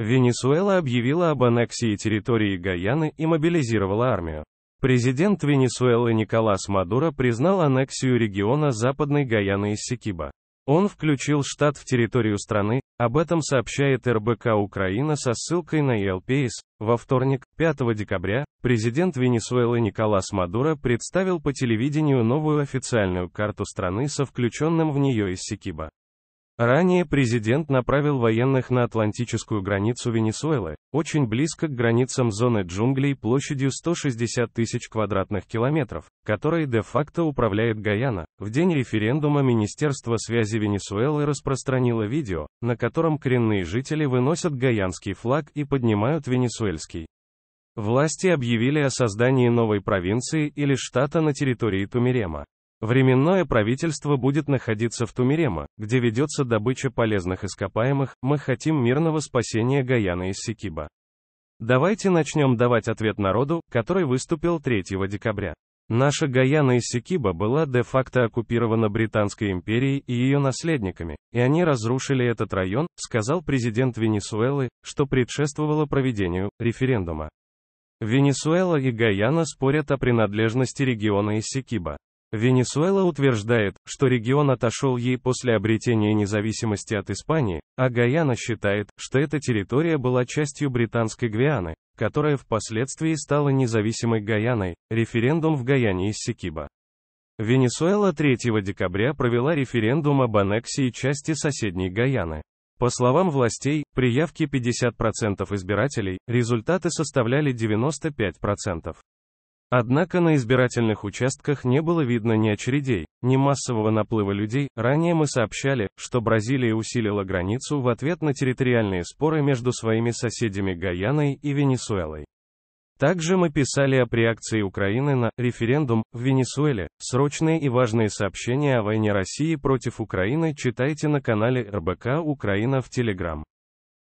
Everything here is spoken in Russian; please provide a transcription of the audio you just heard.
Венесуэла объявила об аннексии территории Гаяны и мобилизировала армию. Президент Венесуэлы Николас Мадуро признал аннексию региона Западной Гаяны из Секиба. Он включил штат в территорию страны, об этом сообщает РБК Украина со ссылкой на ELPS. Во вторник, 5 декабря, президент Венесуэлы Николас Мадуро представил по телевидению новую официальную карту страны со включенным в нее из Иссикиба. Ранее президент направил военных на атлантическую границу Венесуэлы, очень близко к границам зоны джунглей площадью 160 тысяч квадратных километров, которой де-факто управляет Гаяна. В день референдума Министерство связи Венесуэлы распространило видео, на котором коренные жители выносят гаянский флаг и поднимают венесуэльский. Власти объявили о создании новой провинции или штата на территории Тумерема. Временное правительство будет находиться в Тумерема, где ведется добыча полезных ископаемых, мы хотим мирного спасения Гаяна из Сикиба. Давайте начнем давать ответ народу, который выступил 3 декабря. Наша Гаяна из Сикиба была де-факто оккупирована Британской империей и ее наследниками, и они разрушили этот район, сказал президент Венесуэлы, что предшествовало проведению референдума. Венесуэла и Гаяна спорят о принадлежности региона из Сикиба. Венесуэла утверждает, что регион отошел ей после обретения независимости от Испании, а Гаяна считает, что эта территория была частью британской Гвианы, которая впоследствии стала независимой Гаяной, референдум в Гаяне из Сикиба. Венесуэла 3 декабря провела референдум об аннексии части соседней Гаяны. По словам властей, при явке 50% избирателей, результаты составляли 95%. Однако на избирательных участках не было видно ни очередей, ни массового наплыва людей. Ранее мы сообщали, что Бразилия усилила границу в ответ на территориальные споры между своими соседями Гаяной и Венесуэлой. Также мы писали о реакции Украины на референдум в Венесуэле. Срочные и важные сообщения о войне России против Украины читайте на канале РБК Украина в Телеграм.